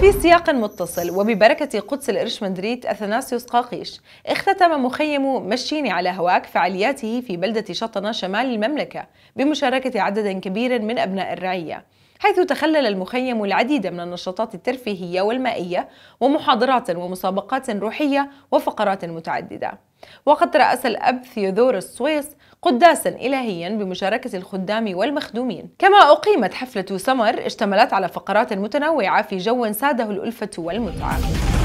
في سياق متصل وببركة قدس القرش مدريد أثناسيوس قاقيش اختتم مخيم مشيني على هواك فعالياته في بلدة شطنة شمال المملكة بمشاركة عدد كبير من أبناء الرعية حيث تخلل المخيم العديد من النشاطات الترفيهية والمائية ومحاضرات ومسابقات روحية وفقرات متعددة وقد رأس الأب ثيودور السويس قداسا إلهيا بمشاركة الخدام والمخدومين كما أقيمت حفلة سمر اشتملت على فقرات متنوعة في جو ساده الألفة والمتعة